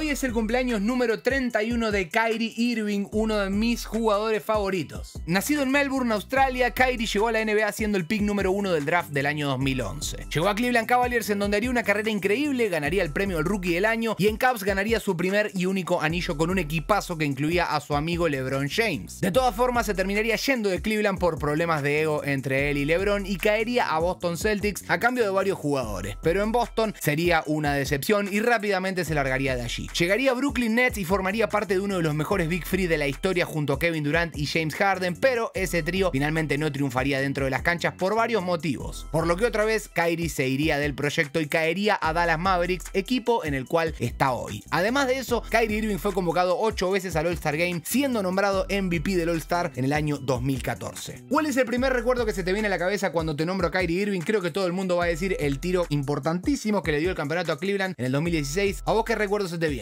Hoy es el cumpleaños número 31 de Kyrie Irving, uno de mis jugadores favoritos. Nacido en Melbourne, Australia, Kyrie llegó a la NBA siendo el pick número uno del draft del año 2011. Llegó a Cleveland Cavaliers en donde haría una carrera increíble, ganaría el premio al rookie del año y en Cavs ganaría su primer y único anillo con un equipazo que incluía a su amigo LeBron James. De todas formas, se terminaría yendo de Cleveland por problemas de ego entre él y LeBron y caería a Boston Celtics a cambio de varios jugadores, pero en Boston sería una decepción y rápidamente se largaría de allí. Llegaría a Brooklyn Nets y formaría parte de uno de los mejores Big Free de la historia junto a Kevin Durant y James Harden, pero ese trío finalmente no triunfaría dentro de las canchas por varios motivos. Por lo que otra vez Kyrie se iría del proyecto y caería a Dallas Mavericks, equipo en el cual está hoy. Además de eso, Kyrie Irving fue convocado 8 veces al All-Star Game, siendo nombrado MVP del All-Star en el año 2014. ¿Cuál es el primer recuerdo que se te viene a la cabeza cuando te nombro a Kyrie Irving? Creo que todo el mundo va a decir el tiro importantísimo que le dio el campeonato a Cleveland en el 2016. ¿A vos qué recuerdo se te viene?